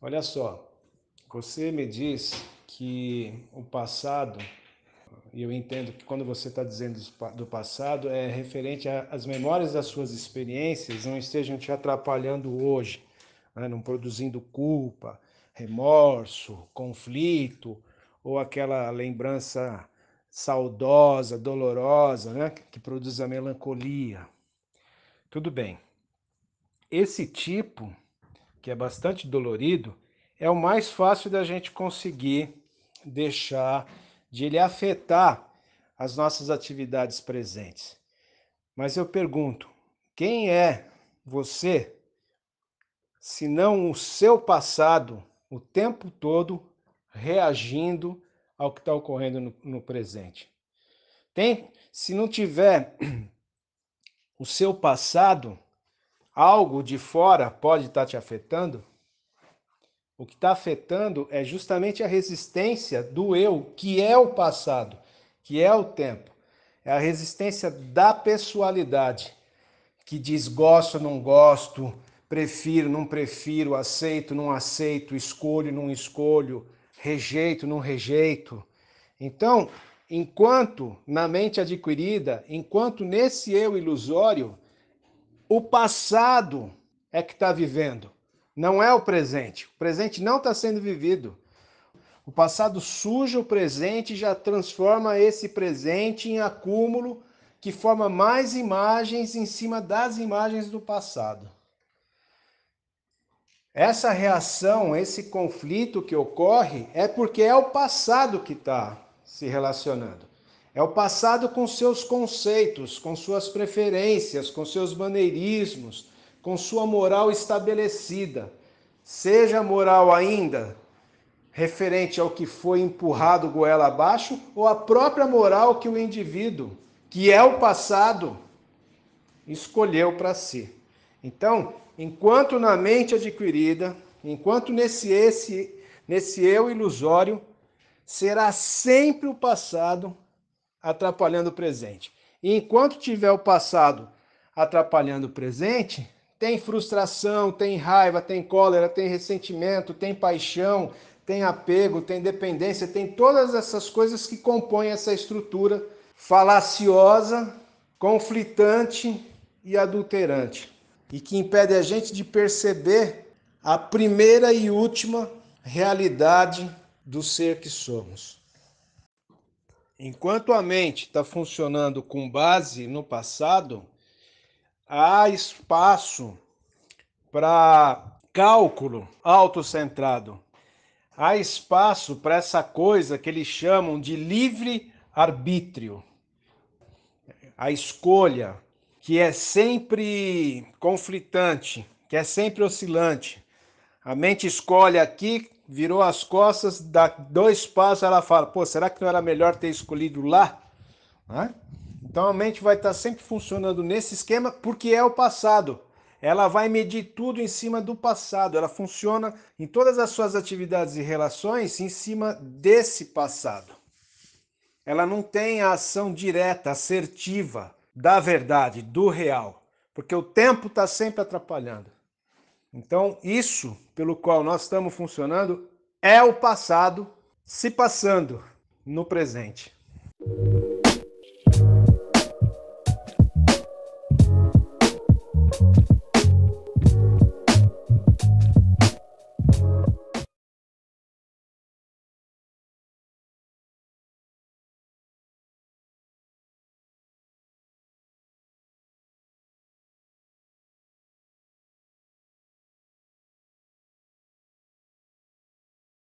Olha só, você me diz que o passado, e eu entendo que quando você está dizendo do passado, é referente às memórias das suas experiências não estejam te atrapalhando hoje, né? não produzindo culpa, remorso, conflito, ou aquela lembrança saudosa, dolorosa, né? que produz a melancolia. Tudo bem. Esse tipo, que é bastante dolorido, é o mais fácil da gente conseguir deixar de ele afetar as nossas atividades presentes. Mas eu pergunto, quem é você se não o seu passado o tempo todo reagindo ao que está ocorrendo no, no presente. Tem, se não tiver o seu passado, algo de fora pode estar tá te afetando? O que está afetando é justamente a resistência do eu, que é o passado, que é o tempo. É a resistência da pessoalidade, que diz gosto, não gosto, prefiro, não prefiro, aceito, não aceito, escolho, não escolho, rejeito, não rejeito. Então, enquanto na mente adquirida, enquanto nesse eu ilusório, o passado é que está vivendo, não é o presente. O presente não está sendo vivido. O passado suja o presente e já transforma esse presente em acúmulo que forma mais imagens em cima das imagens do passado. Essa reação, esse conflito que ocorre é porque é o passado que está se relacionando. É o passado com seus conceitos, com suas preferências, com seus maneirismos, com sua moral estabelecida. Seja moral ainda referente ao que foi empurrado goela abaixo ou a própria moral que o indivíduo, que é o passado, escolheu para si. Então, enquanto na mente adquirida, enquanto nesse, esse, nesse eu ilusório, será sempre o passado atrapalhando o presente. E enquanto tiver o passado atrapalhando o presente, tem frustração, tem raiva, tem cólera, tem ressentimento, tem paixão, tem apego, tem dependência, tem todas essas coisas que compõem essa estrutura falaciosa, conflitante e adulterante e que impede a gente de perceber a primeira e última realidade do ser que somos. Enquanto a mente está funcionando com base no passado, há espaço para cálculo autocentrado. Há espaço para essa coisa que eles chamam de livre arbítrio, a escolha, que é sempre conflitante, que é sempre oscilante. A mente escolhe aqui, virou as costas, dá dois passos, ela fala: pô, será que não era melhor ter escolhido lá? Né? Então a mente vai estar tá sempre funcionando nesse esquema porque é o passado. Ela vai medir tudo em cima do passado. Ela funciona em todas as suas atividades e relações em cima desse passado. Ela não tem a ação direta, assertiva da verdade, do real, porque o tempo está sempre atrapalhando. Então, isso pelo qual nós estamos funcionando é o passado se passando no presente.